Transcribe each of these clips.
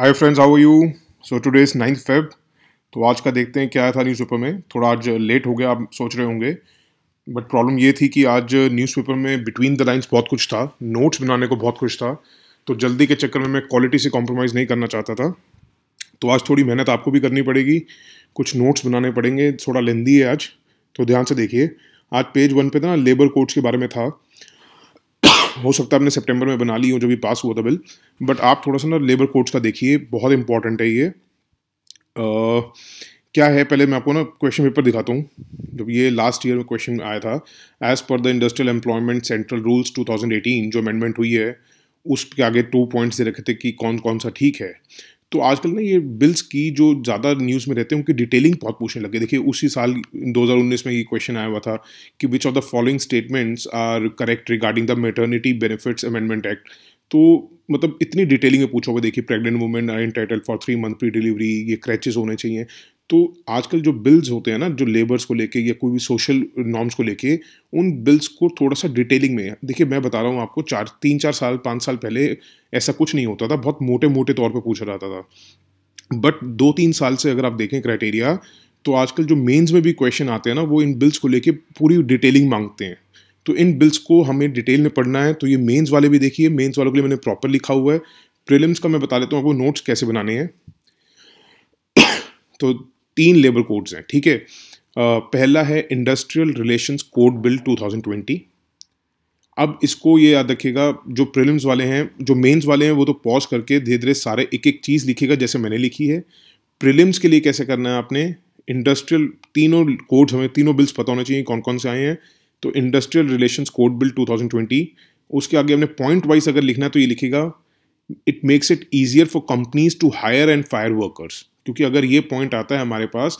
Hi friends how you so today is ninth Feb तो आज का देखते हैं क्या था न्यूज़पेपर में थोड़ा आज लेट हो गया आप सोच रहे होंगे बट प्रॉब्लम ये थी कि आज न्यूज़पेपर में बिटवीन द लाइंस बहुत कुछ था नोट्स बनाने को बहुत कुछ था तो जल्दी के चक्कर में मैं क्वालिटी से कॉम्प्रोमाइज़ नहीं करना चाहता था तो आज थोड़ी मेहनत आपको भी करनी पड़ेगी कुछ नोट्स बनाने पड़ेंगे थोड़ा लेंदी है आज तो ध्यान से देखिए आज पेज वन पे था ना लेबर कोड्स के बारे में था हो सकता है आपने सितंबर में बना ली हो जो भी पास हुआ था बिल बट आप थोड़ा सा ना लेबर कोड्स का देखिए बहुत इंपॉर्टेंट है ये आ, क्या है पहले मैं आपको ना क्वेश्चन पेपर दिखाता हूँ जब ये लास्ट ईयर में क्वेश्चन आया था as per the industrial employment central rules 2018 जो अमेंडमेंट हुई है उसके आगे टू पॉइंट्स दे रखे थे कि कौन कौन सा ठीक है तो आजकल ना ये बिल्स की जो ज़्यादा न्यूज़ में रहते हैं उनकी डिटेलिंग बहुत पूछने लगे देखिए उसी साल 2019 में ये क्वेश्चन आया हुआ था कि which of the following statements are correct regarding the maternity benefits amendment act तो मतलब इतनी डिटेलिंग में पूछा हुआ देखिए pregnant women are entitle for three month pre delivery ये क्रैचेज होने चाहिए तो आजकल जो बिल्स होते हैं ना जो लेबर्स को लेके या कोई भी सोशल नॉर्म्स को लेके उन बिल्स को थोड़ा सा डिटेलिंग में देखिए मैं बता रहा हूँ आपको चार तीन चार साल पाँच साल पहले ऐसा कुछ नहीं होता था बहुत मोटे मोटे तौर पर पूछा जाता था बट दो तीन साल से अगर आप देखें क्राइटेरिया तो आजकल जो मेन्स में भी क्वेश्चन आते हैं ना वो इन बिल्स को लेके पूरी डिटेलिंग मांगते हैं तो इन बिल्स को हमें डिटेल में पढ़ना है तो ये मेन्स वाले भी देखिए मेन्स वालों के लिए मैंने प्रॉपर लिखा हुआ है प्रिलिम्स का मैं बता देता हूँ आपको नोट्स कैसे बनाने हैं तो तीन लेबर कोड्स हैं ठीक है पहला है इंडस्ट्रियल रिलेशंस कोड बिल 2020 अब इसको ये याद रखिएगा जो प्रिलिम्स वाले हैं जो मेंस वाले हैं वो तो पॉज करके धीरे धीरे सारे एक एक चीज़ लिखेगा जैसे मैंने लिखी है प्रिलिम्स के लिए कैसे करना है आपने इंडस्ट्रियल तीनों कोड्स हमें तीनों बिल्स पता होना चाहिए कौन कौन से आए हैं तो इंडस्ट्रियल रिलेशंस कोड बिल 2020 उसके आगे हमने पॉइंट वाइज अगर लिखना है तो ये लिखेगा it makes it easier for companies to hire and fire workers क्योंकि अगर ये पॉइंट आता है हमारे पास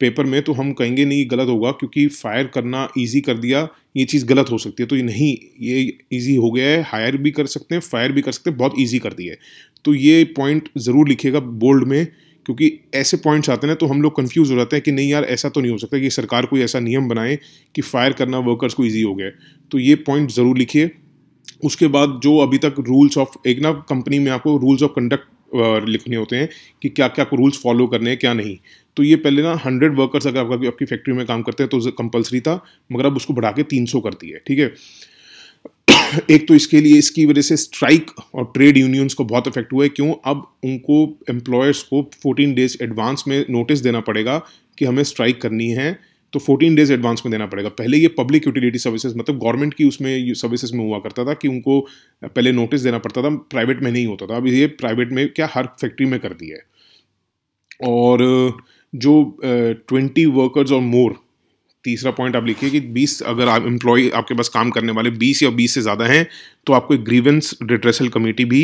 पेपर में तो हम कहेंगे नहीं गलत होगा क्योंकि फायर करना इजी कर दिया ये चीज़ गलत हो सकती है तो ये नहीं ये इजी हो गया है हायर भी कर सकते हैं फायर भी कर सकते हैं बहुत इजी कर दिया है तो ये पॉइंट ज़रूर लिखिएगा बोल्ड में क्योंकि ऐसे पॉइंट्स आते हैं ना तो हम लोग कन्फ्यूज हो जाते हैं कि नहीं यार ऐसा तो नहीं हो सकता कि सरकार कोई ऐसा नियम बनाए कि फायर करना वर्कर्स को ईजी हो गया तो ये पॉइंट ज़रूर लिखिए उसके बाद जो अभी तक रूल्स ऑफ एक ना कंपनी में आपको रूल्स ऑफ कंडक्ट लिखने होते हैं कि क्या क्या आपको रूल्स फॉलो करने हैं क्या नहीं तो ये पहले ना हंड्रेड वर्कर्स अगर आपका आपकी फैक्ट्री में काम करते हैं तो कंपलसरी था मगर अब उसको बढ़ा के तीन सौ करती है ठीक है एक तो इसके लिए इसकी वजह से स्ट्राइक और ट्रेड यूनियंस को बहुत इफेक्ट हुआ है क्यों अब उनको एम्प्लॉयर्स को फोर्टीन डेज एडवांस में नोटिस देना पड़ेगा कि हमें स्ट्राइक करनी है तो 14 डेज एडवांस में देना पड़ेगा पहले ये पब्लिक यूटिलिटी सर्विसेज मतलब गवर्नमेंट की उसमें सर्विसेज में हुआ करता था कि उनको पहले नोटिस देना पड़ता था प्राइवेट में नहीं होता था अब ये प्राइवेट में क्या हर फैक्ट्री में कर दिया है और जो ट्वेंटी वर्कर्स और मोर तीसरा पॉइंट आप लिखिए कि बीस अगर आप एम्प्लॉय आपके पास काम करने वाले बीस या बीस से ज़्यादा हैं तो आपको एक ग्रीवेंस रिट्रेसल कमेटी भी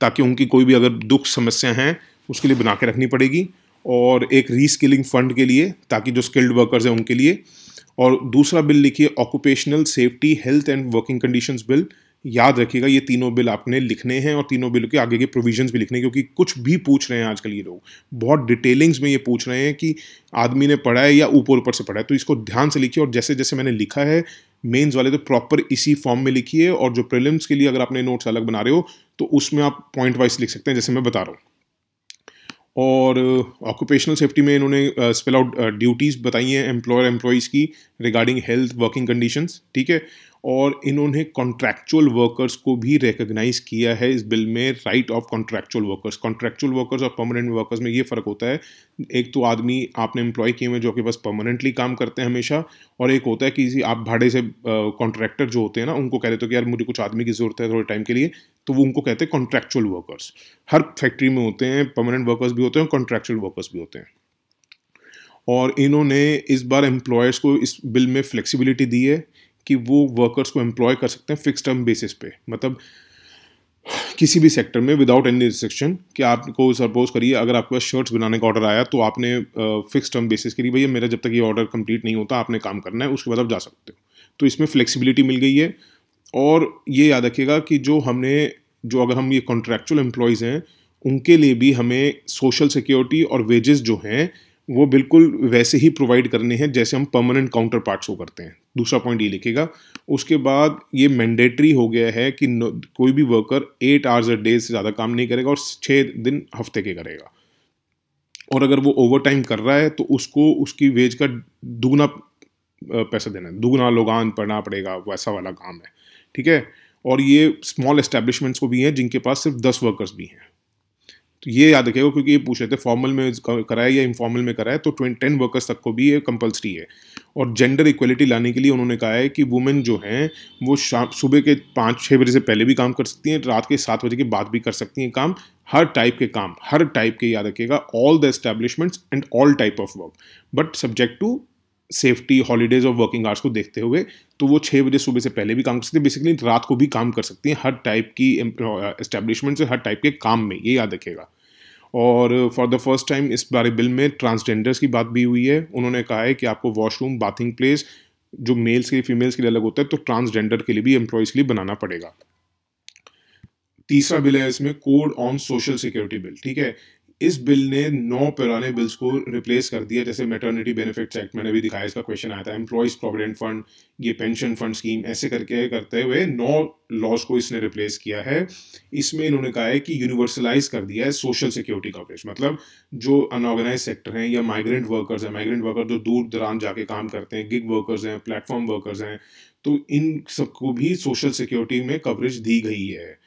ताकि उनकी कोई भी अगर दुख समस्या हैं उसके लिए बना के रखनी पड़ेगी और एक रीस्किलिंग फंड के लिए ताकि जो स्किल्ड वर्कर्स हैं उनके लिए और दूसरा बिल लिखिए occupational safety health and working conditions bill याद रखिएगा ये तीनों बिल आपने लिखने हैं और तीनों बिल के आगे के प्रोविजंस भी लिखने क्योंकि कुछ भी पूछ रहे हैं आजकल ये लोग बहुत डिटेलिंग्स में ये पूछ रहे हैं कि आदमी ने पढ़ा है या ऊपर ऊपर से पढ़ा है तो इसको ध्यान से लिखिए और जैसे जैसे मैंने लिखा है मेंस वाले तो प्रॉपर इसी फॉर्म में लिखिए और जो प्रिलिम्स के लिए अगर आपने नोट्स अलग बना रहे हो तो उसमें आप पॉइंट वाइज लिख सकते हैं जैसे मैं बता रहा हूँ और ऑक्यूपेशनल uh, सेफ्टी में इन्होंने स्पेल आउट ड्यूटीज़ बताई हैं एम्प्लॉयर एम्प्लॉयज़ की रिगार्डिंग हेल्थ वर्किंग कंडीशंस ठीक है और इन्होंने कॉन्ट्रैक्चुअल वर्कर्स को भी रिकग्नाइज किया है इस बिल में right of contractual workers contractual workers और परमानेंट वर्कर्स में ये फ़र्क होता है एक तो आदमी आपने एम्प्लॉय किए हुए जो कि बस परमानेंटली काम करते हैं हमेशा और एक होता है कि आप भाड़े से कॉन्ट्रैक्टर जो होते हैं ना उनको कह देते हो कि यार मुझे कुछ आदमी की ज़रूरत है थोड़े टाइम के लिए तो वो उनको कहते हैं कॉन्ट्रैक्चुअल वर्कर्स हर फैक्ट्री में होते हैं परमानेंट वर्कर्स भी होते हैं कॉन्ट्रैक्चुअल वर्कर्स भी होते हैं और इन्होंने इस बार एम्प्लॉयर्स को इस बिल में फ्लेक्सिबिलिटी दी है कि वो वर्कर्स को एम्प्लॉय कर सकते हैं फिक्स टर्म बेसिस पे मतलब किसी भी सेक्टर में विदाउट एनी रिस्ट्रिक्शन कि आपको सपोज करिए अगर आपके पास शर्ट्स बनाने का ऑर्डर आया तो आपने फिक्स टर्म बेसिस के लिए भैया मेरा जब तक ये ऑर्डर कंप्लीट नहीं होता आपने काम करना है उसके बाद आप जा सकते हो तो इसमें फ्लेक्सिबिलिटी मिल गई है और ये याद रखिएगा कि जो हमने जो अगर हम ये कॉन्ट्रैक्चुअल एम्प्लॉयज़ हैं उनके लिए भी हमें सोशल सिक्योरिटी और वेजेस जो हैं वो बिल्कुल वैसे ही प्रोवाइड करने हैं जैसे हम परमानेंट काउंटर पार्ट्स को करते हैं दूसरा पॉइंट ये लिखेगा उसके बाद ये मैंडेटरी हो गया है कि कोई भी worker eight hours a day से ज़्यादा काम नहीं करेगा और छः दिन हफ्ते के करेगा और अगर वो ओवर टाइम कर रहा है तो उसको उसकी वेज का दुगना पैसा देना है दुगना लोगान पड़ना पड़ेगा वैसा वाला काम है ठीक है और ये स्मॉल एस्टेब्लिशमेंट्स को भी हैं जिनके पास सिर्फ दस वर्कर्स भी हैं तो ये याद रखेगा क्योंकि ये पूछ रहे थे फॉर्मल में कराए या इनफॉर्मल में कराए तो ट्वेंट टेन वर्कर्स तक को भी ये कंपलसरी है और जेंडर इक्वलिटी लाने के लिए उन्होंने कहा है कि वुमेन जो हैं वो शाम सुबह के पाँच छः बजे से पहले भी काम कर सकती हैं रात के सात बजे के बाद भी कर सकती हैं काम हर टाइप के काम हर टाइप के याद रखिएगा all the establishments and all type of work but subject to safety holidays और वर्किंग आवर्स को देखते हुए तो वो छः बजे सुबह से पहले भी काम कर सकते हैं बेसिकली रात को भी काम कर सकती हैं हर टाइप की इस्टेब्लिशमेंट uh, से हर टाइप के काम में ये याद रखेगा और फॉर द फर्स्ट टाइम इस बारे बिल में ट्रांसजेंडर्स की बात भी हुई है उन्होंने कहा है कि आपको वॉशरूम बाथिंग प्लेस जो मेल्स के लिए फीमेल्स के लिए अलग होता है तो ट्रांसजेंडर के लिए भी एम्प्लॉयज़ के लिए बनाना पड़ेगा तीसरा बिल है इसमें code on social security bill ठीक है इस बिल ने नौ पुराने बिल्स को रिप्लेस कर दिया जैसे मेटर्निटी बेनिफिट्स एक्ट मैंने भी दिखाया इसका क्वेश्चन आया था एम्प्लॉयज प्रोविडेंट फंड ये पेंशन फंड स्कीम ऐसे करके करते हुए नौ लॉज को इसने रिप्लेस किया है इसमें इन्होंने कहा है कि यूनिवर्सलाइज कर दिया है सोशल सिक्योरिटी कवरेज मतलब जो अनऑर्गेनाइज सेक्टर हैं या माइग्रेंट वर्कर्स हैं माइग्रेंट वर्कर जो दूर दरान जाके काम करते हैं गिग वर्कर्स हैं प्लेटफॉर्म वर्कर्स हैं तो इन सबको भी सोशल सिक्योरिटी में कवरेज दी गई है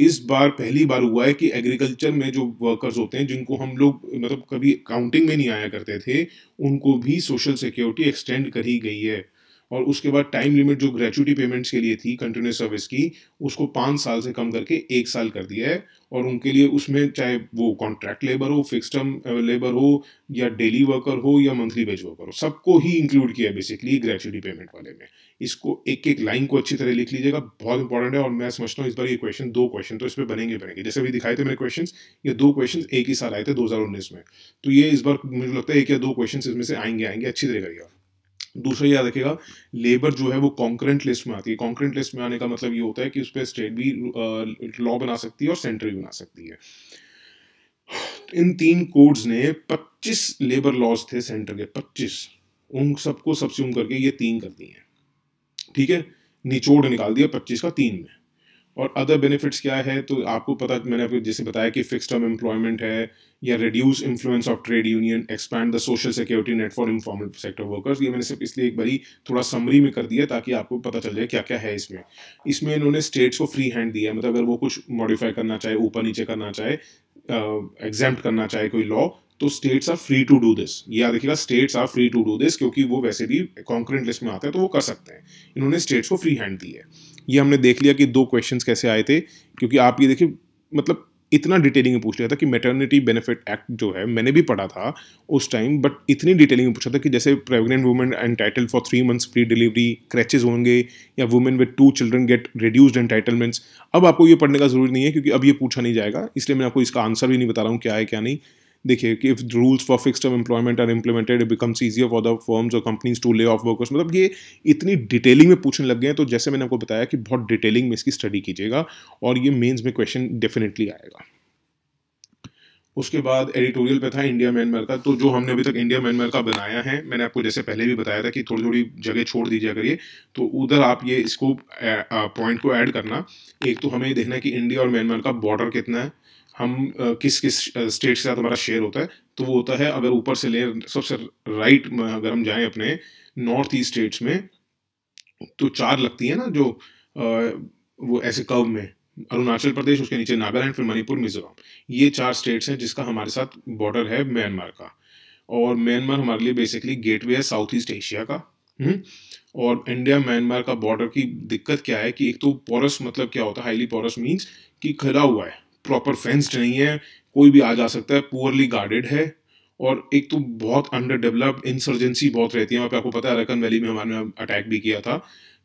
इस बार पहली बार हुआ है कि एग्रीकल्चर में जो वर्कर्स होते हैं जिनको हम लोग मतलब कभी काउंटिंग में नहीं आया करते थे उनको भी सोशल सिक्योरिटी एक्सटेंड करी गई है और उसके बाद टाइम लिमिट जो ग्रेचुटी पेमेंट्स के लिए थी कंटिन्यूस सर्विस की उसको पाँच साल से कम करके एक साल कर दिया है और उनके लिए उसमें चाहे वो कॉन्ट्रैक्ट लेबर हो फिक्स टर्म लेबर हो या डेली वर्कर हो या मंथली वेज वर्कर हो सबको ही इंक्लूड किया बेसिकली ग्रेचुटी पेमेंट वाले में इसको एक एक लाइन को अच्छी तरह लिख लीजिएगा बहुत इंपॉर्टेंट है और मैं समझता हूँ इस बार ये क्वेश्चन दो क्वेश्चन तो इस पर बनेंगे बनेंगे जैसे अभी दिखाए थे मेरे क्वेश्चन ये दो क्वेश्चन एक ही साल आए थे दो में तो ये इस बार मुझे लगता है एक या दो क्वेश्चन इसमें से आएंगे आएंगे अच्छी तरह करिएगा दूसरा याद रखेगा लेबर जो है वो कॉन्करेंट लिस्ट में आती है कॉन्करेंट लिस्ट में आने का मतलब ये होता है कि उस पर स्टेट भी लॉ uh, बना सकती है और सेंटर भी बना सकती है इन तीन कोड्स ने 25 लेबर लॉज थे सेंटर के 25 उन सबको सबसे करके ये तीन कर दिए ठीक है निचोड़ निकाल दिया 25 का तीन में और अदर बेनिफिट्स क्या है तो आपको पता मैंने आपको जैसे बताया कि फिक्स टर्म एम्प्लॉयमेंट है या reduce influence of trade union expand the social security net for informal sector workers ये मैंने सिर्फ इसलिए एक बारी थोड़ा समरी में कर दिया ताकि आपको पता चल जाए क्या क्या है इसमें इसमें इन्होंने स्टेट्स को फ्री हैंड दिया है मतलब अगर वो कुछ मॉडिफाई करना चाहे ऊपर नीचे करना चाहे uh, करना चाहे कोई लॉ तो states are free to do this याद रखिएगा states are free to do this क्योंकि वो वैसे भी कॉन्क्रेंट लिस्ट में आते हैं तो वो कर सकते हैं इन्होंने स्टेट्स को फ्री हैंड दी है ये हमने देख लिया कि दो क्वेश्चंस कैसे आए थे क्योंकि आप ये देखिए मतलब इतना डिटेलिंग में पूछ लिया था कि मेटर्निटी बेनिफिट एक्ट जो है मैंने भी पढ़ा था उस टाइम बट इतनी डिटेलिंग में पूछा था कि जैसे pregnant women entitle for three months pre delivery creches होंगे या women with two children get reduced entitlements अब आपको ये पढ़ने का जरूरी नहीं है क्योंकि अब ये पूछा नहीं जाएगा इसलिए मैं आपको इसका आंसर भी नहीं बता रहा हूँ क्या है क्या नहीं देखिए कि if rules for fix term employment are implemented it becomes easier for the firms और companies to lay off workers मतलब ये इतनी डिटेलिंग में पूछने लग गए हैं तो जैसे मैंने आपको बताया कि बहुत डिटेलिंग में इसकी स्टडी कीजिएगा और ये मेन्स में क्वेश्चन डेफिनेटली आएगा उसके बाद एडिटोरियल पे था इंडिया म्यांमार का तो जो हमने अभी तक इंडिया म्यांमार का बनाया है मैंने आपको जैसे पहले भी बताया था कि थोड़ी थोड़ी जगह छोड़ दीजिए करिए तो उधर आप ये इसको पॉइंट को ऐड करना एक तो हमें देखना है कि इंडिया और म्यांमार का बॉर्डर कितना है हम किस किस स्टेट के साथ हमारा शेयर होता है तो वो होता है अगर ऊपर से लेयर सबसे राइट अगर हम जाएं अपने नॉर्थ ईस्ट स्टेट्स में तो चार लगती है ना जो वो ऐसे कव में अरुणाचल प्रदेश उसके नीचे नागालैंड फिर मणिपुर मिजोरम ये चार स्टेट्स हैं जिसका हमारे साथ बॉर्डर है म्यांमार का और म्यांमार हमारे लिए बेसिकली गेटवे है साउथ ईस्ट एशिया का हुँ? हम्म? और इंडिया म्यांमार का बॉर्डर की दिक्कत क्या है कि एक तो पोरस मतलब क्या होता है हाईली पोरस मीन्स कि खिला हुआ है प्रॉपर फेंस्ड नहीं है कोई भी आ जा सकता है पुअरली गार्डेड है और एक तो बहुत अंडर डेवलप्ड इंसर्जेंसी बहुत रहती है वहाँ पे आपको पता है अरकन वैली में हमारे अटैक भी किया था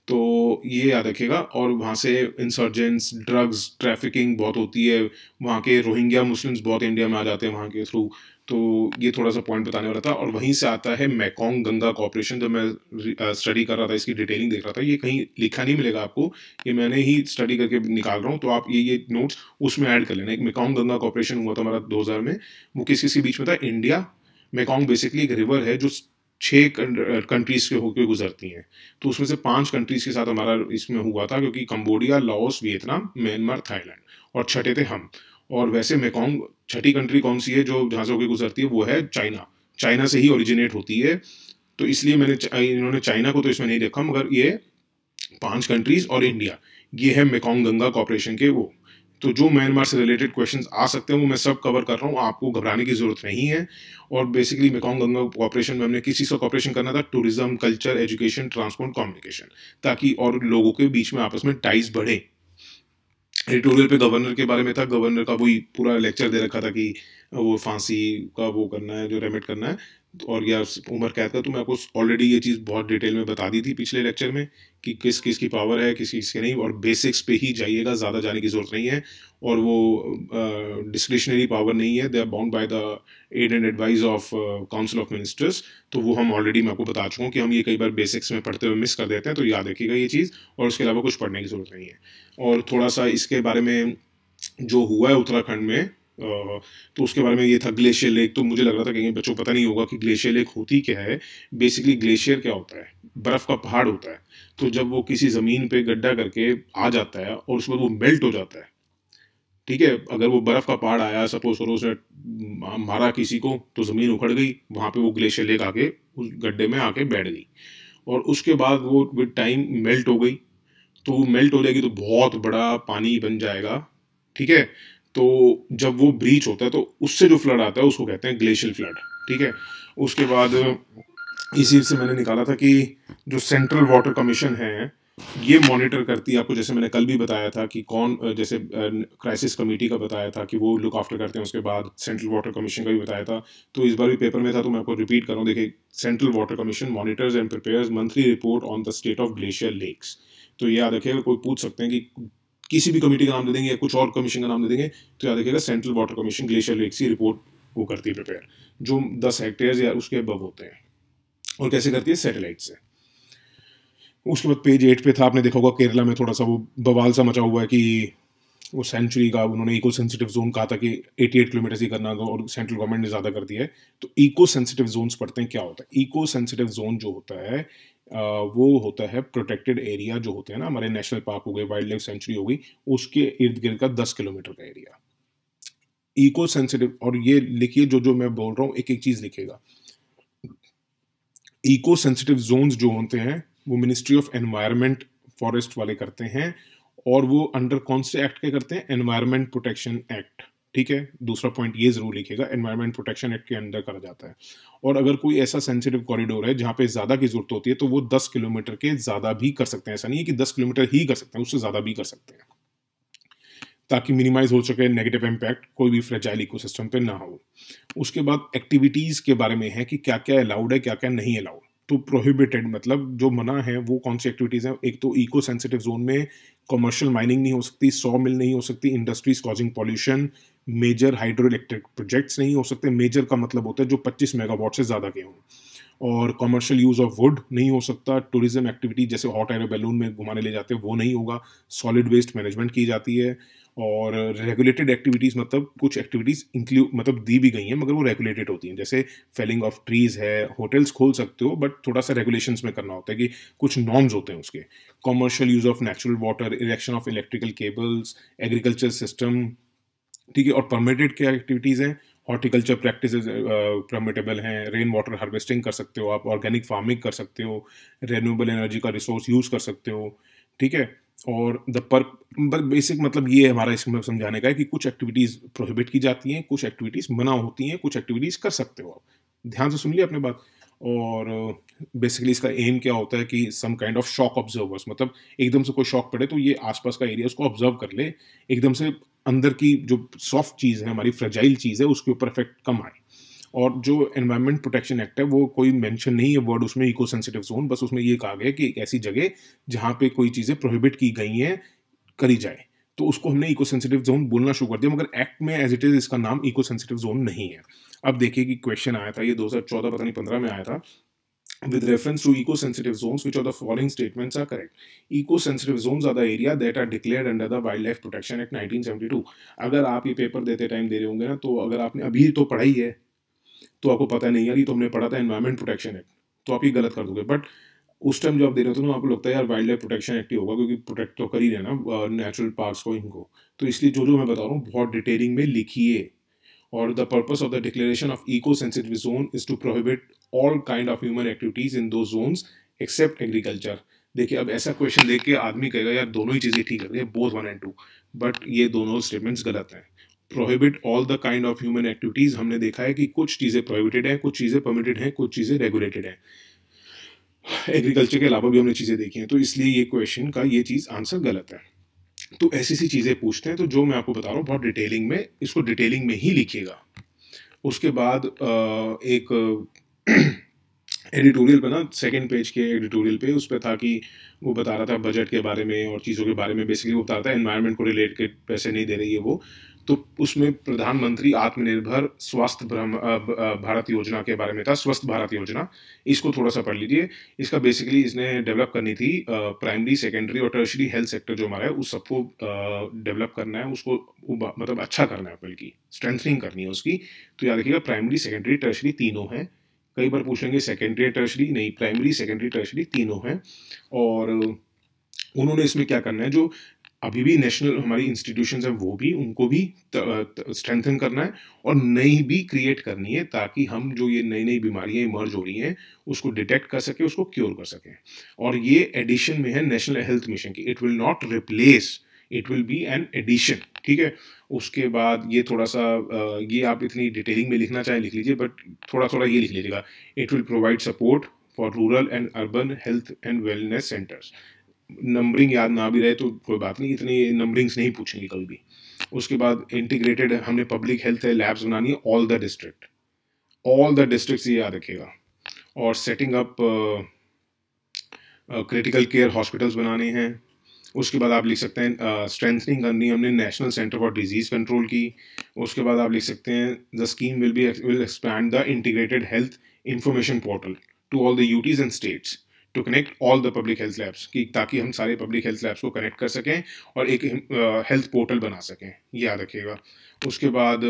तो ये याद रखेगा और वहाँ से इंसर्जेंट्स ड्रग्स ट्रैफिकिंग बहुत होती है वहाँ के रोहिंग्या मुस्लिम्स बहुत इंडिया में आ जाते हैं वहाँ के थ्रू तो ये थोड़ा सा पॉइंट बताने वाला था और वहीं से आता है मैकोंग गंगा कॉपरेशन जब मैं स्टडी कर रहा था इसकी डिटेलिंग देख रहा था ये कहीं लिखा नहीं मिलेगा आपको ये मैंने ही स्टडी करके निकाल रहा हूँ तो आप ये ये नोट्स उसमें ऐड कर लेना एक मैकोंग गंगा कॉपरेशन हुआ था हमारा दो में वो किस किसी बीच में था इंडिया मैकोंग बेसिकली एक रिवर है जो छः कंट्रीज के होकर गुजरती हैं तो उसमें से पांच कंट्रीज के साथ हमारा इसमें हुआ था क्योंकि Cambodia Laos Vietnam Myanmar Thailand और छठे थे हम और वैसे मेकोंग छठी कंट्री कौन सी है जो जहाँ से होकर गुजरती है वो है चाइना चाइना से ही ओरिजिनेट होती है तो इसलिए मैंने इन्होंने चाइना को तो इसमें नहीं देखा मगर ये पांच कंट्रीज और इंडिया ये है मेकोंग गंगा कॉपरेशन के वो तो जो म्यांमार से रिलेटेड क्वेश्चन आ सकते हैं वो मैं सब कवर कर रहा हूँ आपको घबराने की जरूरत नहीं है और बेसिकली मेकॉन्ग गंगा कॉपरेशन में हमने किस चीज़ का कॉपरेशन करना था tourism culture education transport communication ताकि और लोगों के बीच में आपस में टाइज बढ़े एडिटोरियल पे गवर्नर के बारे में था गवर्नर का वही पूरा लेक्चर दे रखा था कि वो फांसी का वो करना है जो रेमेट करना है और या उमर कैद का तो मैं आपको ऑलरेडी ये चीज़ बहुत डिटेल में बता दी थी पिछले लेक्चर में कि किस किस की पावर है किस किस की नहीं और बेसिक्स पे ही जाइएगा ज़्यादा जाने की ज़रूरत नहीं है और वो डिस्क्रिशनरी पावर नहीं है they are bound by the aid and advice of council of ministers तो वो हम ऑलरेडी मैं आपको बता चुका हूँ कि हम ये कई बार बेसिक्स में पढ़ते हुए मिस कर देते हैं तो याद रखिएगा ये चीज़ और उसके अलावा कुछ पढ़ने की ज़रूरत नहीं है और थोड़ा सा इसके बारे में जो हुआ है उत्तराखंड में तो उसके बारे में ये था ग्लेशियर लेक तो मुझे लग रहा था कहीं बच्चों पता नहीं होगा कि ग्लेशियर लेक होती क्या है बेसिकली ग्लेशियर क्या होता है बर्फ़ का पहाड़ होता है तो जब वो किसी ज़मीन पे गड्ढा करके आ जाता है और उसमें वो मेल्ट हो जाता है ठीक है अगर वो बर्फ़ का पहाड़ आया सपोज करो उसने मारा किसी को तो ज़मीन उखड़ गई वहाँ पे वो ग्लेशियर लेक आके उस गड्ढे में आके बैठ गई और उसके बाद वो विद टाइम मेल्ट हो गई तो मेल्ट हो जाएगी तो बहुत बड़ा पानी बन जाएगा ठीक है तो जब वो ब्रीच होता है तो उससे जो फ्लड आता है उसको कहते हैं ग्लेशियल फ्लड ठीक है उसके बाद इसी से मैंने निकाला था कि जो सेंट्रल वाटर कमीशन है ये मॉनिटर करती है आपको जैसे मैंने कल भी बताया था कि कौन जैसे क्राइसिस कमेटी का बताया था कि वो लुक आफ्टर करते हैं उसके बाद सेंट्रल वाटर कमीशन का भी बताया था तो इस बार भी पेपर में था तो मैं आपको रिपीट कर रहा हूँ देखिए Central Water Commission monitors and prepares monthly report on the state of glacier lakes तो याद रखिएगा कोई पूछ सकते हैं कि किसी भी कमेटी का नाम दे देंगे या कुछ और कमीशन का नाम दे देंगे तो याद रखिएगा Central Water Commission glacier lake की रिपोर्ट वो करती है प्रिपेयर जो दस हेक्टेयर या उसके अब होते हैं और कैसे करती है सेटेलाइट से उसके बाद पेज एट पे था आपने देखा होगा केरला में थोड़ा सा वो बवाल सा मचा हुआ है कि वो सेंचुरी का उन्होंने इको सेंसिटिव जोन कहा था कि 88 किलोमीटर से करना था और सेंट्रल गवर्नमेंट ने ज़्यादा कर दिया है तो इको सेंसिटिव जोन्स पढ़ते हैं क्या होता है इको सेंसिटिव जोन जो होता है वो होता है प्रोटेक्टेड एरिया जो होते हैं ना हमारे नेशनल पार्क हो गए वाइल्ड लाइफ सेंचुरी हो गई उसके इर्द गिर्द का दस किलोमीटर का एरिया इको सेंसिटिव और ये लिखिए जो जो मैं बोल रहा हूँ एक एक चीज़ लिखेगा इको सेंसिटिव जोन जो होते हैं वो मिनिस्ट्री ऑफ एनवायरमेंट फॉरेस्ट वाले करते हैं और वो अंडर कौन से एक्ट के करते हैं एनवायरमेंट प्रोटेक्शन एक्ट ठीक है दूसरा पॉइंट ये जरूर लिखेगा एनवायरमेंट प्रोटेक्शन एक्ट के अंदर करा जाता है और अगर कोई ऐसा सेंसिटिव कॉरिडोर है जहाँ पे ज़्यादा की ज़रूरत होती है तो वो दस किलोमीटर के ज़्यादा भी कर सकते हैं ऐसा नहीं है कि दस किलोमीटर ही कर सकते हैं उससे ज़्यादा भी कर सकते हैं ताकि मिनिमाइज हो सके नेगेटिव इम्पैक्ट कोई भी फ्रेजाइल इको पे ना हो उसके बाद एक्टिविटीज़ के बारे में है कि क्या क्या अलाउड है क्या क्या नहीं अलाउड तो प्रोहिबिटेड मतलब जो मना है वो कौन सी एक्टिविटीज़ हैं एक तो इको सेंसिटिव जोन में कमर्शियल माइनिंग नहीं हो सकती सॉ मिल नहीं हो सकती industries causing pollution major hydro electric projects नहीं हो सकते मेजर का मतलब होता है जो 25 मेगावाट से ज़्यादा के हों और कमर्शियल यूज़ ऑफ वुड नहीं हो सकता टूरिज्म एक्टिविटी जैसे हॉट एयर बैलून में घुमाने ले जाते हैं वो नहीं होगा सॉलिड वेस्ट मैनेजमेंट की जाती है और रेगुलेटेड एक्टिविटीज़ मतलब कुछ एक्टिविटीज़ इंक्लूड मतलब दी भी गई हैं मगर वो रेगुलेटेड होती हैं जैसे फेलिंग ऑफ ट्रीज़ है होटल्स खोल सकते हो बट थोड़ा सा रेगुलेशंस में करना होता है कि कुछ नॉर्म्स होते हैं उसके commercial use of natural water erection of electrical cables agriculture system ठीक है और परमिटेड क्या एक्टिविटीज़ हैं हॉर्टिकल्चर प्रैक्टिस परमिटेबल हैं रेन वाटर हार्वेस्टिंग कर सकते हो आप ऑर्गेनिक फार्मिंग कर सकते हो रेन्यूएबल एनर्जी का रिसोर्स यूज़ कर सकते हो ठीक है और द पर बेसिक मतलब ये हमारा इसमें मतलब समझाने का है कि कुछ एक्टिविटीज़ प्रोहिबिट की जाती हैं कुछ एक्टिविटीज़ मना होती हैं कुछ एक्टिविटीज़ कर सकते हो आप ध्यान से सुन लिया अपने बात और बेसिकली इसका एम क्या होता है कि some kind of shock observers मतलब एकदम से कोई शॉक पड़े तो ये आसपास का एरिया उसको ऑब्जर्व कर ले एकदम से अंदर की जो सॉफ्ट चीज़ है हमारी फ्रेजाइल चीज़ है उसके ऊपर इफेक्ट कम आए और जो एनवायरमेंट प्रोटेक्शन एक्ट है वो कोई मेंशन नहीं है वर्ड उसमें इको सेंसिटिव जोन बस उसमें ये कहा गया कि एक ऐसी जगह जहाँ पे कोई चीज़ें प्रोहिबिट की गई हैं करी जाए तो उसको हमने इको सेंसिटिव जोन बोलना शुरू कर दिया मगर एक्ट में एज इट इज़ इसका नाम इको सेंसिटिव जोन नहीं है अब देखिए कि क्वेश्चन आया था ये 2014 पता नहीं 15 में आया था with reference to eco-sensitive zones which of the following statements are correct eco-sensitive zones are area area that are declared under the wildlife protection act 1972 अगर आप ये पेपर देते टाइम दे रहे होंगे ना तो अगर आपने अभी तो पढ़ाई है तो आपको पता नहीं है कि तो हमने पढ़ा था इन्वायरमेंट प्रोटेक्शन एक्ट तो आप ये गलत कर दोगे बट उस टाइम जो आप दे रहे थे ना आपको लगता है यार वाइल्ड लाइफ प्रोटेक्शन एक्ट ही होगा क्योंकि प्रोटेक्ट तो कर ही रहना नेचुरल पार्क को इनको तो इसलिए जो जो मैं बता रहा हूँ बहुत डिटेलिंग में लिखिए और the purpose of the declaration of eco sensitive zone is to prohibit all kind of human activities in those zones accept agriculture देखिए अब ऐसा क्वेश्चन देख के आदमी कहेगा यार दोनों ही चीज़ें ठीक है both one and two but ये दोनों स्टेटमेंट्स गलत हैं prohibit all the kind of human activities हमने देखा है कि कुछ चीज़ें प्रोहिबिटेड हैं कुछ चीज़ें परमिटेड हैं कुछ चीज़ें रेगुलेटेड हैं एग्रीकल्चर के अलावा भी हमने चीज़ें देखी हैं तो इसलिए ये क्वेश्चन का ये चीज़ आंसर गलत है तो ऐसी सी चीज़ें पूछते हैं तो जो मैं आपको बता रहा हूँ बहुत डिटेलिंग में इसको डिटेलिंग में ही लिखिएगा उसके बाद एक एडिटोरियल पे ना सेकेंड पेज के एडिटोरियल पे उस पर था कि वो बता रहा था बजट के बारे में और चीज़ों के बारे में बेसिकली वो बता रहा था एनवायरमेंट को रिलेटेड पैसे नहीं दे रही है वो तो उसमें प्रधानमंत्री आत्मनिर्भर स्वस्थ भारत योजना के बारे में था स्वस्थ भारत योजना इसको थोड़ा सा पढ़ लीजिए इसका बेसिकली इसने डेवलप करनी थी प्राइमरी सेकेंडरी और टर्शरी हेल्थ सेक्टर जो हमारा है उस सबको डेवलप करना है उसको मतलब अच्छा करना है बल्कि स्ट्रेंथनिंग करनी है उसकी तो याद रखिएगा प्राइमरी सेकेंडरी टर्शरी तीनों हैं कई बार पूछेंगे सेकेंडरी टर्शरी नहीं प्राइमरी सेकेंडरी टर्शरी तीनों हैं और उन्होंने इसमें क्या करना है जो अभी भी नेशनल हमारी इंस्टीट्यूशन हैं वो भी उनको भी स्ट्रेंथन करना है और नई भी क्रिएट करनी है ताकि हम जो ये नई नई बीमारियां इमर्ज हो रही हैं उसको डिटेक्ट कर सकें उसको क्योर कर सकें और ये एडिशन में है नेशनल हेल्थ मिशन की it will not replace it will be an addition ठीक है उसके बाद ये थोड़ा सा ये आप इतनी डिटेलिंग में लिखना चाहें लिख लीजिए बट थोड़ा थोड़ा ये लिख लीजिएगा it will provide support for rural and urban health and wellness centres numbering याद ना भी रहे तो कोई बात नहीं इतनी नंबरिंग्स नहीं पूछेंगे कभी भी उसके बाद इंटीग्रेटेड हमने पब्लिक हेल्थ लैब्स बनानी है all the district all the district याद रखेगा और setting up critical care hospitals बनाने हैं उसके बाद आप लिख सकते हैं स्ट्रेंथनिंग uh, करनी हमने National Centre for Disease Control की उसके बाद आप लिख सकते हैं the scheme will be will expand the integrated health information portal to all the UTs and states to connect all the public health labs कि ताकि हम सारे पब्लिक हेल्थ लैब्स को कनेक्ट कर सकें और एक हेल्थ पोर्टल बना सकें याद रखिएगा उसके बाद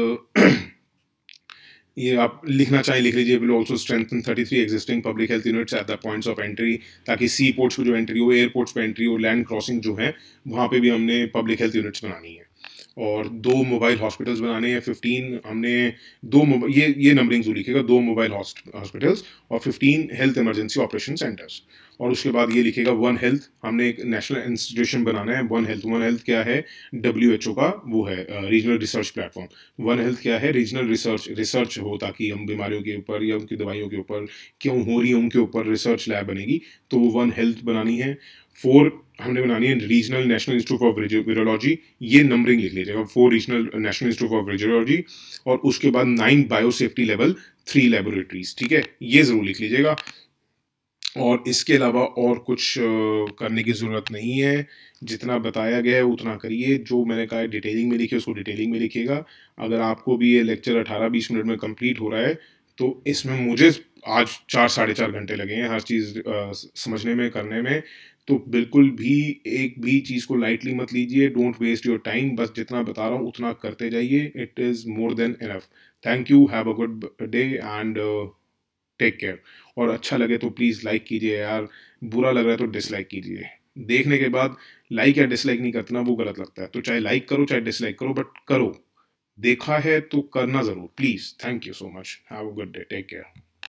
ये आप लिखना चाहें लिख लीजिए will also strengthen three existing public health units at the points of entry ताकि सी पोर्ट्स पर जो एंट्री हो एयरपोर्ट्स पर एंट्री हो लैंड क्रॉसिंग जो है वहाँ पे भी हमने पब्लिक हेल्थ यूनिट्स बनानी है और दो मोबाइल हॉस्पिटल्स बनाने हैं फिफ्टीन हमने दो ये ये नंबरिंग जो लिखेगा दो मोबाइल हॉस्पिटल्स और fifteen health emergency operation centres और उसके बाद ये लिखेगा वन हेल्थ हमने एक नेशनल इंस्टीट्यूशन बनाना है वन हेल्थ वन हेल्थ क्या है डब्ल्यू एच ओ का वो है regional research platform one health क्या है रीजनल रिसर्च रिसर्च हो ताकि हम बीमारियों के ऊपर या उनकी दवाइयों के ऊपर क्यों हो रही है उनके ऊपर रिसर्च लैब बनेगी तो वो वन हेल्थ बनानी है फोर हमने बनानी है regional National Institute of Virology ये नंबरिंग लिख लीजिएगा four regional National Institute of Virology और उसके बाद nine biosafety level three laboratories ठीक है ये ज़रूर लिख लीजिएगा और इसके अलावा और कुछ करने की ज़रूरत नहीं है जितना बताया गया है उतना करिए जो मैंने कहा है डिटेलिंग में लिखिए उसको डिटेलिंग में लिखिएगा अगर आपको भी ये लेक्चर 18-20 मिनट में कंप्लीट हो रहा है तो इसमें मुझे आज चार साढ़े चार घंटे लगे हैं हर चीज़ समझने में करने में तो बिल्कुल भी एक भी चीज़ को लाइटली मत लीजिए डोंट वेस्ट योर टाइम बस जितना बता रहा हूँ उतना करते जाइए it is more than enough thank you have a good day and take care और अच्छा लगे तो प्लीज़ लाइक कीजिए यार बुरा लग रहा है तो डिसलाइक कीजिए देखने के बाद लाइक या डिसलाइक नहीं करना वो गलत लगता है तो चाहे लाइक करो चाहे डिसलाइक करो बट करो देखा है तो करना ज़रूर please thank you so much have a good day take care